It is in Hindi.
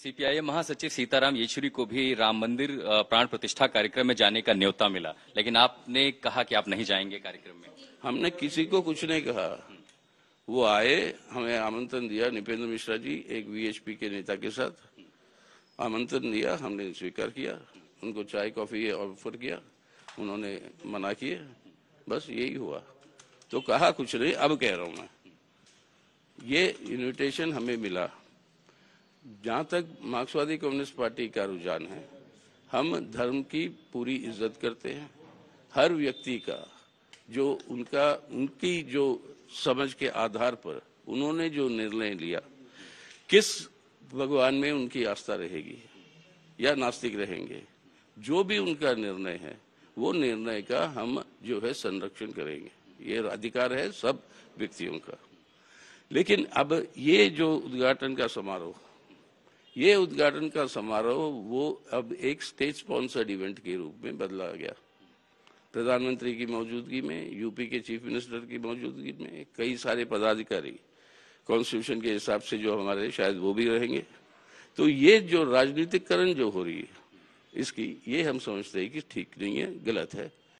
सीपीआई महासचिव सीताराम येचुरी को भी राम मंदिर प्राण प्रतिष्ठा कार्यक्रम में जाने का न्योता मिला लेकिन आपने कहा कि आप नहीं जाएंगे कार्यक्रम में हमने किसी को कुछ नहीं कहा वो आए हमें आमंत्रण दिया निपेंद्र मिश्रा जी एक वीएचपी के नेता के साथ आमंत्रण दिया हमने स्वीकार किया उनको चाय कॉफी ऑफर किया उन्होंने मना किए बस यही हुआ तो कहा कुछ नहीं अब कह रहा हूं मैं ये इन्विटेशन हमें मिला जहाँ तक मार्क्सवादी कम्युनिस्ट पार्टी का रुझान है हम धर्म की पूरी इज्जत करते हैं हर व्यक्ति का जो उनका उनकी जो समझ के आधार पर उन्होंने जो निर्णय लिया किस भगवान में उनकी आस्था रहेगी या नास्तिक रहेंगे जो भी उनका निर्णय है वो निर्णय का हम जो है संरक्षण करेंगे ये अधिकार है सब व्यक्तियों का लेकिन अब ये जो उद्घाटन का समारोह ये उद्घाटन का समारोह वो अब एक स्टेट स्पॉन्सर्ड इवेंट के रूप में बदला गया प्रधानमंत्री की मौजूदगी में यूपी के चीफ मिनिस्टर की मौजूदगी में कई सारे पदाधिकारी कॉन्स्टिट्यूशन के हिसाब से जो हमारे शायद वो भी रहेंगे तो ये जो राजनीतिकरण जो हो रही है इसकी ये हम समझते हैं कि ठीक नहीं है गलत है